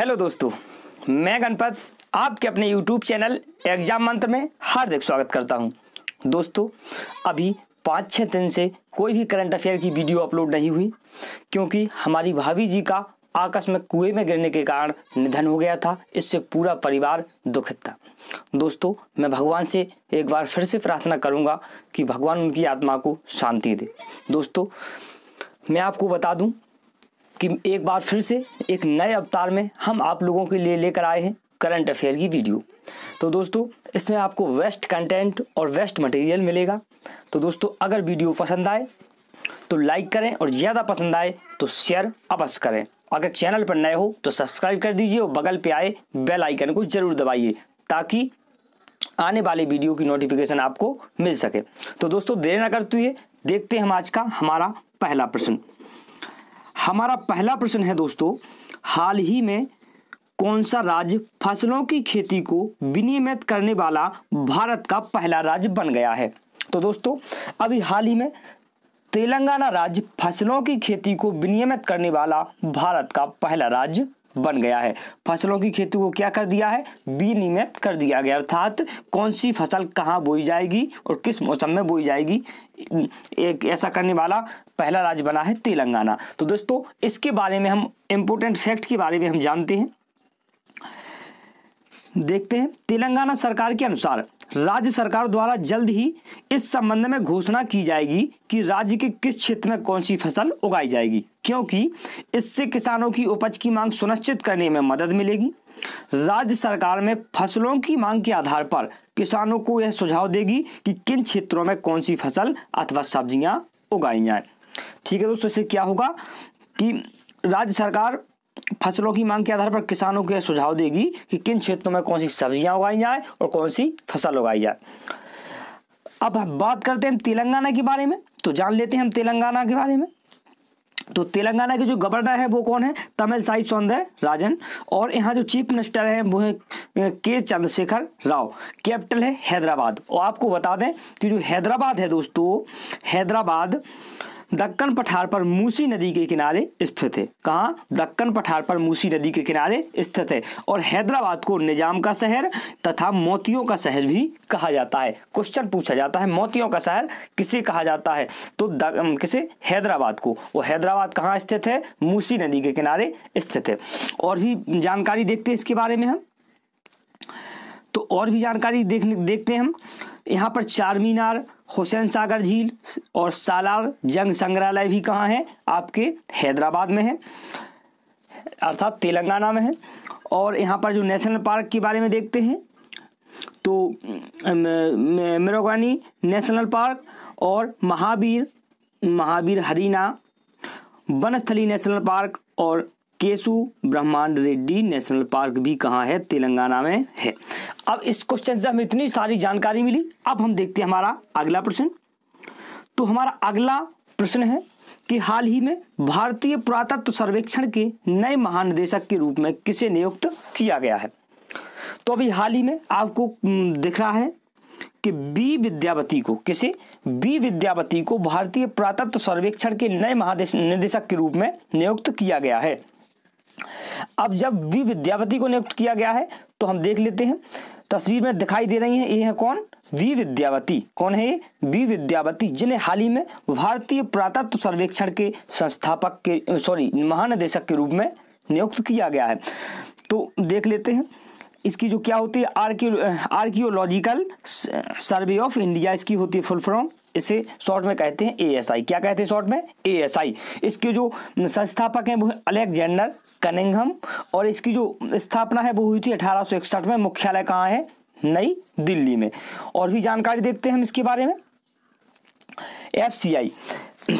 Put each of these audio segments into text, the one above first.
hello दोस्तों मैं गणपत आपके अपने यूट्यूब चैनल एग्जाम मंत्र में हार्दिक स्वागत करता हूं दोस्तों अभी पाँच छः दिन से कोई भी करंट अफेयर की वीडियो अपलोड नहीं हुई क्योंकि हमारी भाभी जी का आकस्मिक कुएं में गिरने के कारण निधन हो गया था इससे पूरा परिवार दुखित था दोस्तों मैं भगवान से एक बार फिर से प्रार्थना करूँगा कि भगवान उनकी आत्मा को शांति दे दोस्तों मैं आपको बता दूँ कि एक बार फिर से एक नए अवतार में हम आप लोगों के लिए लेकर आए हैं करंट अफेयर की वीडियो तो दोस्तों इसमें आपको वेस्ट कंटेंट और वेस्ट मटेरियल मिलेगा तो दोस्तों अगर वीडियो पसंद आए तो लाइक करें और ज़्यादा पसंद आए तो शेयर अवश्य करें अगर चैनल पर नए हो तो सब्सक्राइब कर दीजिए और बगल पे आए बेल आइकन को ज़रूर दबाइए ताकि आने वाले वीडियो की नोटिफिकेशन आपको मिल सके तो दोस्तों देर ना करते हुए देखते हैं हम आज का हमारा पहला प्रश्न हमारा पहला प्रश्न है दोस्तों हाल ही में कौन सा राज्य फसलों की खेती को विनियमित करने वाला भारत का पहला राज्य बन गया है तो दोस्तों अभी हाल ही में तेलंगाना राज्य फसलों की खेती को विनियमित करने वाला भारत का पहला राज्य बन गया है फसलों की खेती को क्या कर दिया है विनियमित कर दिया गया अर्थात कौन सी फसल कहाँ बोई जाएगी और किस मौसम में बोई जाएगी एक ऐसा करने वाला पहला राज्य बना है तेलंगाना तो दोस्तों इसके बारे में हम इम्पोर्टेंट फैक्ट के बारे में हम जानते हैं देखते हैं तेलंगाना सरकार के अनुसार राज्य सरकार द्वारा जल्द ही इस संबंध में घोषणा की जाएगी कि राज्य के किस क्षेत्र में कौन सी फसल उगाई जाएगी क्योंकि इससे किसानों की उपज की मांग सुनिश्चित करने में मदद मिलेगी राज्य सरकार में फसलों की मांग के आधार पर किसानों को यह सुझाव देगी कि किन क्षेत्रों में कौन सी फसल अथवा सब्जियां उगाई जाए ठीक है दोस्तों इससे क्या होगा कि राज्य सरकार फसलों की मांग के आधार पर किसानों के सुझाव देगी कि किन क्षेत्रों में कौन सी सब्जियां उगाई जाए और कौन सी फसल उगाई जाए अब बात करते हैं तेलंगाना के बारे में तो जान लेते हैं हम तेलंगाना के बारे में तो तेलंगाना के जो गवर्नर है वो कौन है तमिल साई सौंदर राजन और यहाँ जो चीफ मिनिस्टर हैं वो है के चंद्रशेखर राव कैपिटल है हैदराबाद और आपको बता दें कि जो हैदराबाद है दोस्तों हैदराबाद दक्कन पठार पर मूसी नदी के किनारे स्थित है कहा दक्कन पठार पर मूसी नदी के किनारे स्थित है और हैदराबाद को निजाम का शहर तथा मोतियों का शहर भी कहा जाता है क्वेश्चन पूछा जाता है मोतियों का शहर किसे कहा जाता है तो किसे हैदराबाद को वो हैदराबाद कहाँ स्थित है मूसी नदी के किनारे स्थित है और भी जानकारी देखते हैं इसके बारे में हम तो और भी जानकारी देखने देखते हैं हम यहाँ पर चार मीनार हुसैन सागर झील और सालार जंग संग्रहालय भी कहाँ है आपके हैदराबाद में है अर्थात तेलंगाना में है और यहाँ पर जो नेशनल पार्क के बारे में देखते हैं तो मेरोगानी नेशनल पार्क और महावीर महावीर हरीना वनस्थली नेशनल पार्क और केसु ब्रह्मांड रेड्डी नेशनल पार्क भी कहाँ है तेलंगाना में है अब इस क्वेश्चन से हमें इतनी सारी जानकारी मिली अब हम देखते हैं हमारा अगला प्रश्न तो हमारा अगला प्रश्न है कि हाल ही में भारतीय पुरातत्व सर्वेक्षण के नए महानिदेशक के रूप में किसे नियुक्त किया गया है तो अभी हाल ही में आपको दिख रहा है कि बी विद्यावती को किसे बी विद्यावती को भारतीय पुरातत्व सर्वेक्षण के नए महानिदेशक के रूप में नियुक्त किया गया है अब जब वी विद्यापति को नियुक्त किया गया है तो हम देख लेते हैं तस्वीर में दिखाई दे रही हैं ये है कौन वी विद्यावती कौन है ये वी विद्यावती जिन्हें हाल ही में भारतीय पुरातत्व सर्वेक्षण के संस्थापक के सॉरी महानिदेशक के रूप में नियुक्त किया गया है तो देख लेते हैं इसकी जो क्या होती है archaeo archaeological survey of India इसकी होती है फुल फॉर्म इसे शॉर्ट में कहते हैं एएसआई क्या कहते हैं शॉर्ट में एएसआई इसके जो संस्थापक हैं वो अलेक्जेंडर कनिंगहम और इसकी जो स्थापना है वो हुई थी अठारह में मुख्यालय कहाँ है नई दिल्ली में और भी जानकारी देखते हैं हम इसके बारे में एफ सी आई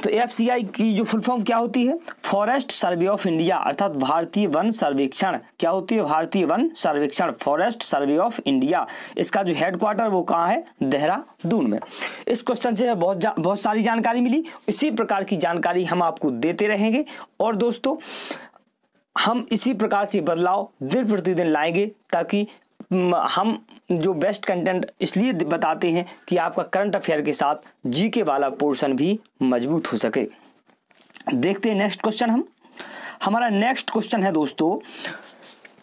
तो एफ सी आई की जो फुल फॉर्म क्या होती है फॉरेस्ट सर्वे ऑफ इंडिया अर्थात भारतीय वन सर्वेक्षण क्या होती है भारतीय वन सर्वेक्षण फॉरेस्ट सर्वे ऑफ इंडिया इसका जो हेडक्वार्टर वो कहाँ है देहरादून में इस क्वेश्चन से बहुत जा, बहुत सारी जानकारी मिली इसी प्रकार की जानकारी हम आपको देते रहेंगे और दोस्तों हम इसी प्रकार से बदलाव दिन प्रतिदिन लाएंगे ताकि हम जो बेस्ट कंटेंट इसलिए बताते हैं कि आपका करंट अफेयर के साथ जी के वाला पोर्शन भी मजबूत हो सके देखते हैं नेक्स्ट क्वेश्चन हम हमारा नेक्स्ट क्वेश्चन है दोस्तों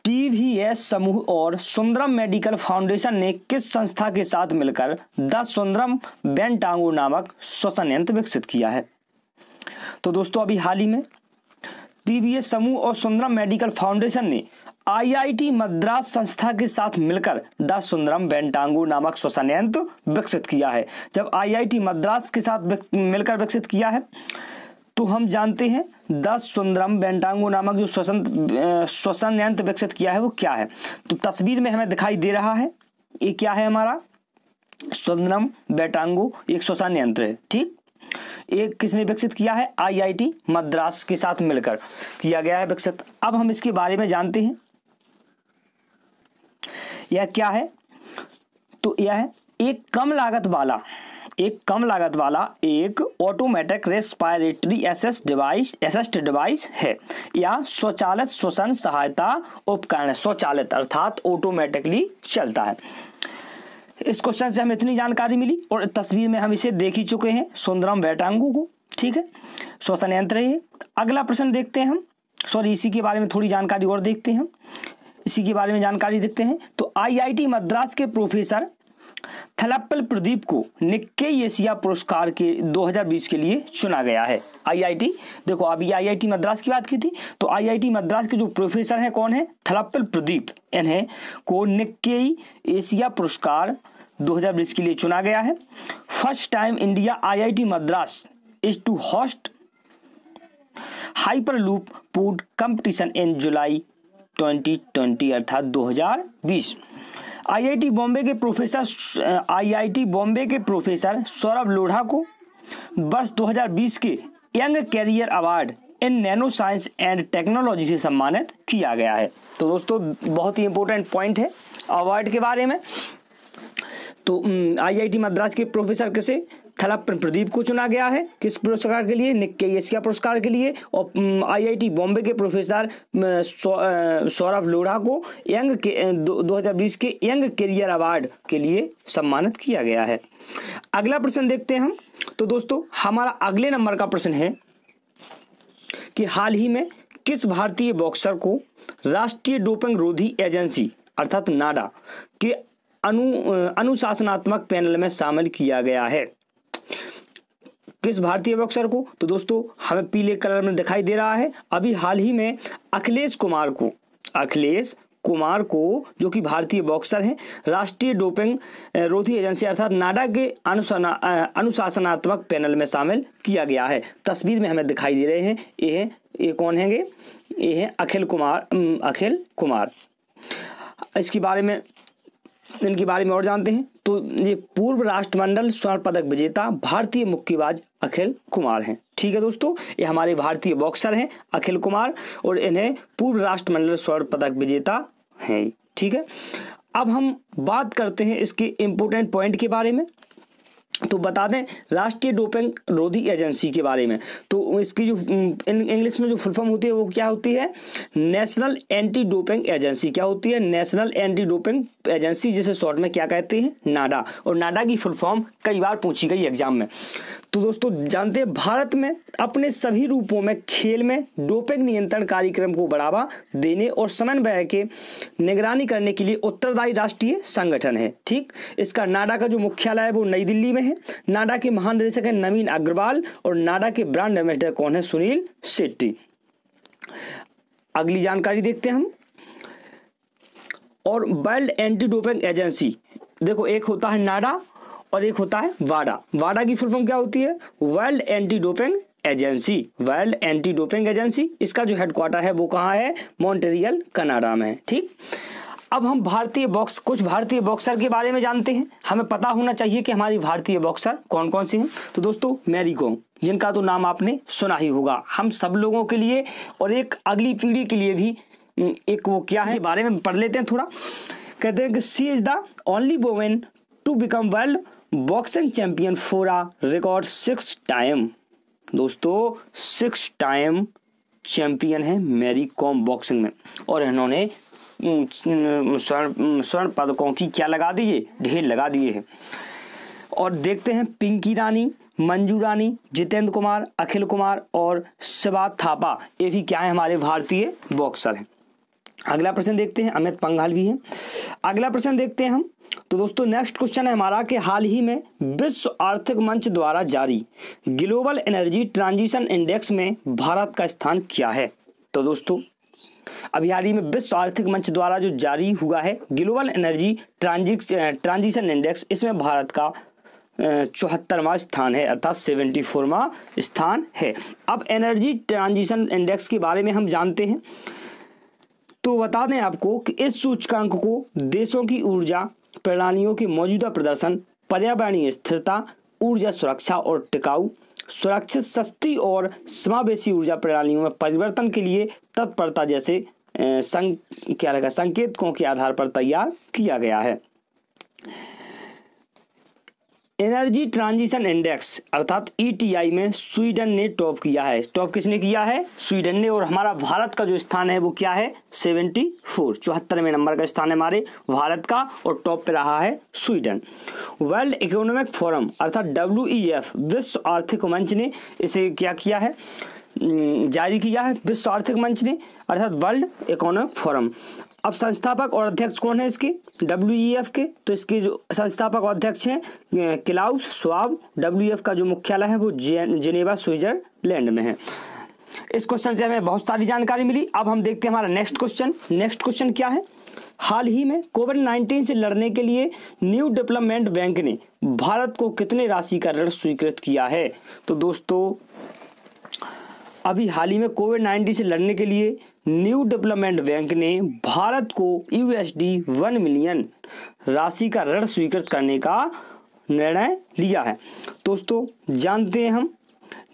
टीवीएस समूह और सुंदरम मेडिकल फाउंडेशन ने किस संस्था के साथ मिलकर द सुंदरम बेंटांगो नामक श्वसन यंत्र विकसित किया है तो दोस्तों अभी हाल ही में टीवीएस समूह और सुंदरम मेडिकल फाउंडेशन ने आईआईटी मद्रास संस्था के साथ मिलकर द सुंदरम बेंटांगू नामक श्वसन यंत्र विकसित किया है जब आईआईटी मद्रास के साथ मिलकर विकसित किया है तो हम जानते हैं द सुंदरम बेंटांगू नामक जो श्वसन श्वसन यंत्र विकसित किया है वो क्या है तो तस्वीर में हमें दिखाई दे रहा है ये क्या है हमारा सुंदरम बेटांगो एक श्वसन यंत्र है ठीक एक किसने विकसित किया है आईआईटी मद्रास के साथ मिलकर किया गया है विकसित अब हम इसके बारे में जानते हैं यह क्या है तो यह है एक कम लागत वाला एक कम लागत वाला एक automatic respiratory assist device assist device है या स्वचालित श्वसन सहायता उपकरण स्वचालित अर्थात ऑटोमेटिकली चलता है इस क्वेश्चन से हमें इतनी जानकारी मिली और तस्वीर में हम इसे देख ही चुके हैं सुंदरम वेटांगू को ठीक है श्वसन यंत्र ये अगला प्रश्न देखते हैं हम सॉरी इसी के बारे में थोड़ी जानकारी और देखते हैं इसी के बारे में जानकारी देखते हैं तो आईआईटी मद्रास के प्रोफेसर थलप्पल प्रदीप को निक्के एशिया पुरस्कार के 2020 के लिए चुना गया है आईआईटी देखो अभी आईआईटी मद्रास की बात की थी तो आईआईटी मद्रास के जो प्रोफेसर हैं कौन है थलप्पल प्रदीप इन्हें को निक्के एशिया पुरस्कार 2020 के लिए चुना गया है first time India IIT Madras is to host Hyperloop pod competition in July 2020 अर्थात 2020 आईआईटी बॉम्बे के प्रोफेसर आईआईटी बॉम्बे के प्रोफेसर सौरभ लोढ़ा को वर्ष 2020 के young career award in nano science and technology से सम्मानित किया गया है तो दोस्तों बहुत ही इंपॉर्टेंट पॉइंट है अवार्ड के बारे में तो आईआईटी मद्रास के प्रोफेसर से थलप्पन प्रदीप को चुना गया है किस पुरस्कार के लिए निक एशिया पुरस्कार के लिए और आईआईटी बॉम्बे के प्रोफेसर सौरभ लोढ़ा को यंग के दो के यंग करियर अवार्ड के लिए सम्मानित किया गया है अगला प्रश्न देखते हैं हम तो दोस्तों हमारा अगले नंबर का प्रश्न है कि हाल ही में किस भारतीय बॉक्सर को राष्ट्रीय डोपिंग रोधी एजेंसी अर्थात नाडा के अनु अनुशासनात्मक पैनल में शामिल किया गया है किस भारतीय बॉक्सर को तो दोस्तों हमें पीले कलर में दिखाई दे रहा है अभी हाल ही में अखिलेश कुमार को अखिलेश कुमार को जो कि भारतीय बॉक्सर हैं राष्ट्रीय डोपिंग रोधी एजेंसी अर्थात नाडा के अनुशासनात्मक पैनल में शामिल किया गया है तस्वीर में हमें दिखाई दे रहे हैं ये ये कौन हैंगे ये हैं अखिल कुमार अखिल कुमार इसके बारे में इनके बारे में और जानते हैं तो ये पूर्व राष्ट्रमंडल स्वर्ण पदक विजेता भारतीय मुक्केबाज अखिल कुमार हैं ठीक है दोस्तों ये हमारे भारतीय बॉक्सर हैं अखिल कुमार और इन्हें पूर्व राष्ट्रमंडल स्वर्ण पदक विजेता हैं ठीक है अब हम बात करते हैं इसके इम्पोर्टेंट पॉइंट के बारे में तो बता दें राष्ट्रीय डोपिंग रोधी एजेंसी के बारे में तो इसकी जो इंग्लिश में जो फुल फॉर्म होती है वो क्या होती है नेशनल एंटी डोपिंग एजेंसी क्या होती है नेशनल एंटी डोपिंग एजेंसी जिसे शॉर्ट में क्या कहते हैं नाडा और नाडा की फुल फॉर्म कई बार पूछी गई एग्जाम में तो दोस्तों जानते हैं भारत में अपने सभी रूपों में खेल में डोपिंग नियंत्रण कार्यक्रम को बढ़ावा देने और समन्वय के निगरानी करने के लिए उत्तरदायी राष्ट्रीय संगठन है ठीक इसका नाडा का जो मुख्यालय है वो नई दिल्ली में हैं नाडा के महानिदेशक हैं नवीन अग्रवाल और नाडा के ब्रांड एम्बेसडर कौन है सुनील शेट्टी अगली जानकारी देखते हैं हम और वर्ल्ड एंटी डोपिंग एजेंसी देखो एक होता है नाडा और एक होता है वाडा वाडा की फुल फॉर्म क्या होती है world anti doping agency world anti doping agency इसका जो हेडक्वार्टर है वो कहाँ है मॉन्टेरियल कनाडा में ठीक अब हम भारतीय बॉक्स कुछ भारतीय बॉक्सर के बारे में जानते हैं हमें पता होना चाहिए कि हमारी भारतीय बॉक्सर कौन कौन सी हैं तो दोस्तों मैरी कॉम जिनका तो नाम आपने सुना ही होगा हम सब लोगों के लिए और एक अगली पीढ़ी के लिए भी एक वो क्या है बारे में पढ़ लेते हैं थोड़ा कहते हैं कि she is the only women to become world boxing champion for a record six time दोस्तों सिक्स टाइम चैंपियन है मैरी कॉम बॉक्सिंग में और इन्होंने स्वर्ण स्वर्ण पदकों की क्या लगा दिए ढेर लगा दिए हैं और देखते हैं पिंकी रानी मंजू रानी जितेंद्र कुमार अखिल कुमार और शिवा थापा ये भी क्या है हमारे भारतीय बॉक्सर हैं अगला प्रश्न देखते हैं अमित पंघाल भी है अगला प्रश्न देखते हैं हम तो दोस्तों नेक्स्ट क्वेश्चन है हमारा कि हाल ही में विश्व आर्थिक मंच द्वारा जारी ग्लोबल एनर्जी ट्रांजिशन इंडेक्स में भारत का स्थान क्या है तो दोस्तों अभी हाल ही में विश्व आर्थिक मंच द्वारा जो जारी हुआ है ग्लोबल एनर्जी ट्रांजिशन इंडेक्स इसमें भारत का चौहत्तरवा स्थान है अर्थात सेवेंटी फोरवा स्थान है अब एनर्जी ट्रांजिशन इंडेक्स के बारे में हम जानते हैं तो बता दें आपको कि इस सूचकांक को देशों की ऊर्जा प्रणालियों के मौजूदा प्रदर्शन पर्यावरणीय स्थिरता ऊर्जा सुरक्षा और टिकाऊ सुरक्षित सस्ती और समावेशी ऊर्जा प्रणालियों में परिवर्तन के लिए तत्परता जैसे संक क्या लगा संकेतकों के आधार पर तैयार किया गया है एनर्जी ट्रांजिशन इंडेक्स अर्थात ईटीआई e में स्वीडन ने टॉप किया है टॉप किसने किया है स्वीडन ने और हमारा भारत का जो स्थान है वो क्या है सेवेंटी फोर चौहत्तरवें नंबर का स्थान है हमारे भारत का और टॉप पे रहा है स्वीडन वर्ल्ड इकोनॉमिक फोरम अर्थात डब्ल्यू विश्व आर्थिक मंच ने इसे क्या किया है जारी किया है विश्व आर्थिक मंच ने अर्थात वर्ल्ड इकोनॉमिक फोरम अब संस्थापक और अध्यक्ष कौन है इसके डब्ल्यू e के तो इसके जो संस्थापक और अध्यक्ष हैं क्लाउस स्वाब डब्ल्यू e का जो मुख्यालय है वो जिनेवा स्विट्जरलैंड में है इस क्वेश्चन से हमें बहुत सारी जानकारी मिली अब हम देखते हैं हमारा नेक्स्ट क्वेश्चन नेक्स्ट क्वेश्चन क्या है हाल ही में कोविड 19 से लड़ने के लिए न्यू डेवलपमेंट बैंक ने भारत को कितने राशि का ऋण स्वीकृत किया है तो दोस्तों अभी हाल ही में कोविड 19 से लड़ने के लिए न्यू डेवलपमेंट बैंक ने भारत को यूएसडी वन मिलियन राशि का ऋण स्वीकृत करने का निर्णय लिया है दोस्तों जानते हैं हम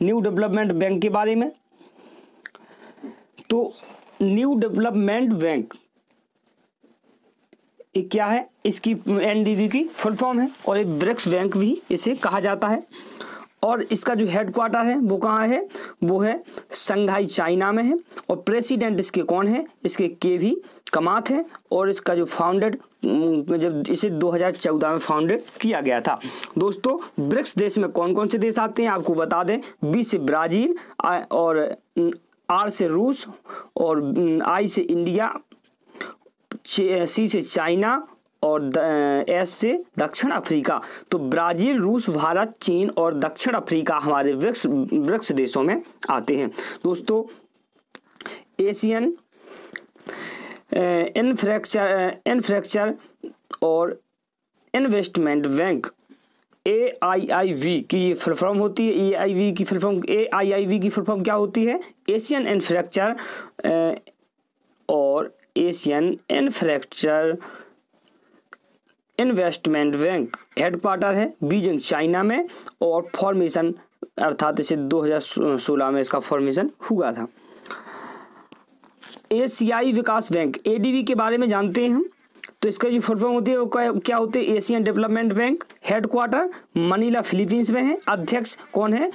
न्यू डेवलपमेंट बैंक के बारे में तो न्यू डेवलपमेंट बैंक क्या है इसकी एनडीबी की फुल फॉर्म है और एक ब्रिक्स बैंक भी इसे कहा जाता है और इसका जो हेड क्वार्टर है वो कहाँ है वो है संघाई चाइना में है और प्रेसिडेंट इसके कौन है इसके के वी कमात है और इसका जो फाउंडेड जब इसे 2014 में फाउंडेड किया गया था दोस्तों ब्रिक्स देश में कौन कौन से देश आते हैं आपको बता दें बी से ब्राज़ील और आर से रूस और आई से इंडिया सी से चाइना और एस से दक्षिण अफ्रीका तो ब्राज़ील रूस भारत चीन और दक्षिण अफ्रीका हमारे वृक्ष वृक्ष देशों में आते हैं दोस्तों एशियन इनफ्रैक्चर इनफ्रैक्चर और investment bank A I I B की ये फुल फॉर्म होती है ए आई वी की full form A I I B की फुल फॉर्म क्या होती है एशियन इन्फ्रैक्चर और Asian infrastructure investment bank headquarter है बीजिंग चाइना में और फॉर्मेशन अर्थात इसे 2016 में इसका फॉर्मेशन हुआ था एशियाई विकास बैंक एडीबी के बारे में जानते हैं हम तो इसका जो फुल फॉर्म होती है वो क्या होते हैं Asian development bank headquarter Manila Philippines में है अध्यक्ष कौन है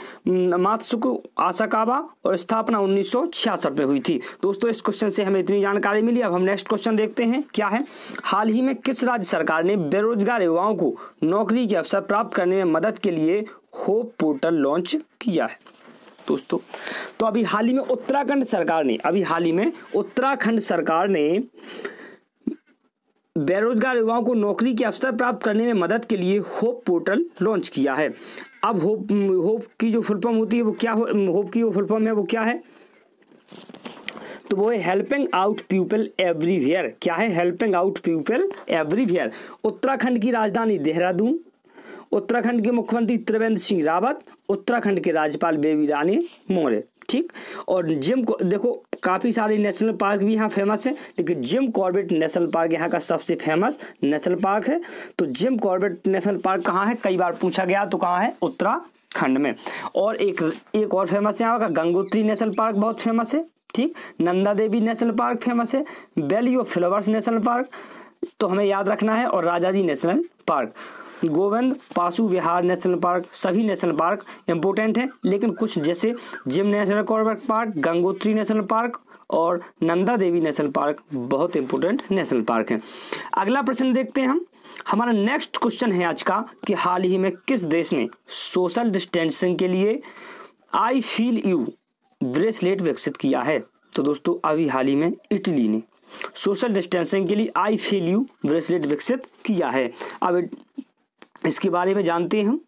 मातसुक आशाकाबा और स्थापना उन्नीस में हुई थी दोस्तों इस क्वेश्चन से हमें इतनी जानकारी मिली अब हम नेक्स्ट क्वेश्चन देखते हैं क्या है हाल ही में किस राज्य सरकार ने बेरोजगार युवाओं को नौकरी के अवसर प्राप्त करने में मदद के लिए होप पोर्टल लॉन्च किया है दोस्तों तो अभी हाल ही में उत्तराखंड सरकार ने अभी हाल ही में उत्तराखंड सरकार ने बेरोजगार युवाओं को नौकरी के अवसर प्राप्त करने में मदद के लिए होप पोर्टल लॉन्च किया है अब होप होप की जो फुल फॉर्म होती है वो क्या होप की जो फुल फॉर्म है वो क्या है तो वो है हेल्पिंग आउट पीपल एवरीवेयर क्या है helping out people everywhere Uttarakhand की राजधानी देहरादून उत्तराखंड के मुख्यमंत्री त्रिवेंद्र सिंह रावत उत्तराखंड के राज्यपाल बेबी रानी मौर्य ठीक और जिम को देखो काफ़ी सारे नेशनल पार्क भी यहाँ फेमस हैं लेकिन जिम कॉर्बेट नेशनल पार्क यहाँ का सबसे फेमस नेशनल पार्क है तो जिम कॉर्बेट नेशनल पार्क कहाँ है कई बार पूछा गया तो कहाँ है उत्तराखंड में और एक एक और फेमस यहाँ का गंगोत्री नेशनल पार्क बहुत फेमस है ठीक Nanda Devi national park famous है valley of flowers national park तो हमें याद रखना है और Raja ji national park Govind Pashu Vihar national park सभी नेशनल पार्क इम्पोर्टेंट हैं लेकिन कुछ जैसे Jim national Corbett park Gangotri national park और नंदा देवी नेशनल पार्क बहुत इंपॉर्टेंट नेशनल पार्क हैं अगला प्रश्न देखते हैं हम हमारा नेक्स्ट क्वेश्चन है आज का कि हाल ही में किस देश ने सोशल डिस्टेंसिंग के लिए आई फील यू ब्रेसलेट विकसित किया है तो दोस्तों अभी हाल ही में इटली ने सोशल डिस्टेंसिंग के लिए आई फील यू ब्रेसलेट विकसित किया है अब इसके बारे में जानते हैं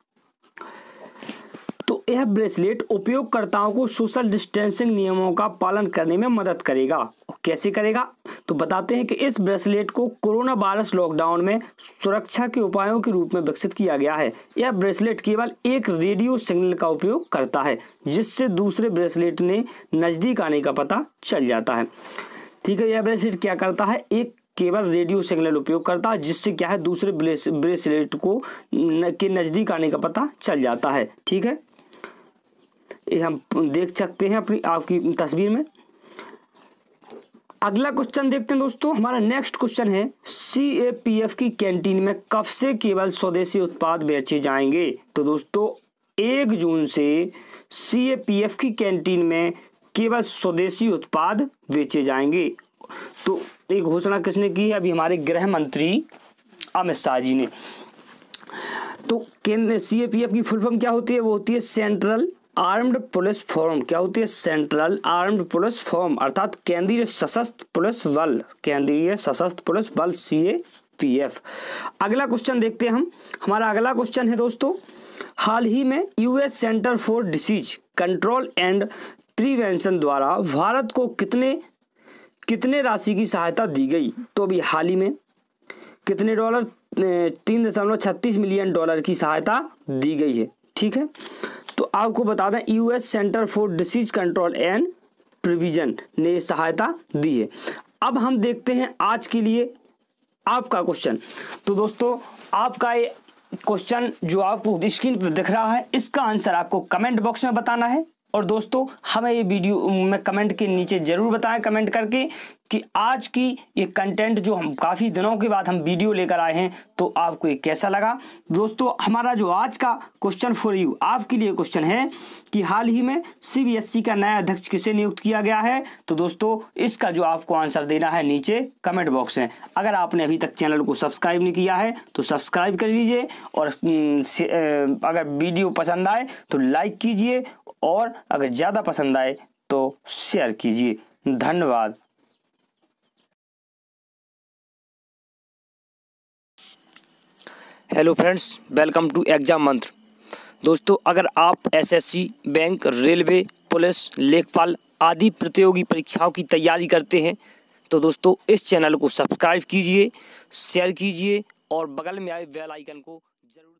तो यह ब्रेसलेट उपयोगकर्ताओं को सोशल डिस्टेंसिंग नियमों का पालन करने में मदद करेगा कैसे करेगा तो बताते हैं कि इस ब्रेसलेट को कोरोना वायरस लॉकडाउन में सुरक्षा के उपायों के रूप में विकसित किया गया है यह ब्रेसलेट केवल एक रेडियो सिग्नल का उपयोग करता है जिससे दूसरे ब्रेसलेट ने नज़दीक आने का पता चल जाता है ठीक है यह ब्रेसलेट क्या करता है एक केवल रेडियो सिग्नल उपयोग करता है जिससे क्या है दूसरे ब्रेसलेट को न, के नज़दीक आने का पता चल जाता है ठीक है ये हम देख सकते हैं अपनी आपकी तस्वीर में अगला क्वेश्चन देखते हैं दोस्तों हमारा नेक्स्ट क्वेश्चन है सी ए पी एफ की कैंटीन में कब से केवल स्वदेशी उत्पाद बेचे जाएंगे तो दोस्तों एक जून से सी ए पी एफ की कैंटीन में केवल स्वदेशी उत्पाद बेचे जाएंगे तो ये घोषणा किसने की है अभी हमारे गृह मंत्री अमित शाह जी ने तो केंद्र सीएपीएफ की फुल फॉर्म क्या होती है वो होती है सेंट्रल आर्म्ड पुलिस फॉर्म क्या होती है सेंट्रल आर्म्ड पुलिस फॉर्म अर्थात केंद्रीय सशस्त्र पुलिस बल केंद्रीय सशस्त्र पुलिस बल सी ए पी एफ अगला क्वेश्चन देखते हैं हम हमारा अगला क्वेश्चन है दोस्तों हाल ही में US center for disease control and prevention द्वारा भारत को कितने कितने राशि की सहायता दी गई तो अभी हाल ही में कितने डॉलर तीन दशमलव छत्तीस मिलियन डॉलर की सहायता दी गई है ठीक है तो आपको बता दें US center for disease control and prevention ने सहायता दी है अब हम देखते हैं आज के लिए आपका क्वेश्चन तो दोस्तों आपका ये क्वेश्चन जो आपको स्क्रीन पर दिख रहा है इसका आंसर आपको कमेंट बॉक्स में बताना है और दोस्तों हमें ये वीडियो में कमेंट के नीचे ज़रूर बताएं कमेंट करके कि आज की ये कंटेंट जो हम काफ़ी दिनों के बाद हम वीडियो लेकर आए हैं तो आपको ये कैसा लगा दोस्तों हमारा जो आज का क्वेश्चन फॉर यू आपके लिए क्वेश्चन है कि हाल ही में सीबीएसई e का नया अध्यक्ष किसे नियुक्त किया गया है तो दोस्तों इसका जो आपको आंसर देना है नीचे कमेंट बॉक्स में अगर आपने अभी तक चैनल को सब्सक्राइब नहीं किया है तो सब्सक्राइब कर लीजिए और हम्म, अगर वीडियो पसंद आए तो लाइक कीजिए और अगर ज़्यादा पसंद आए तो शेयर कीजिए धन्यवाद hello friends welcome to exam Mantra दोस्तों अगर आप एसएससी, बैंक रेलवे पुलिस लेखपाल आदि प्रतियोगी परीक्षाओं की तैयारी करते हैं तो दोस्तों इस चैनल को सब्सक्राइब कीजिए शेयर कीजिए और बगल में आए बेल आइकन को जरूर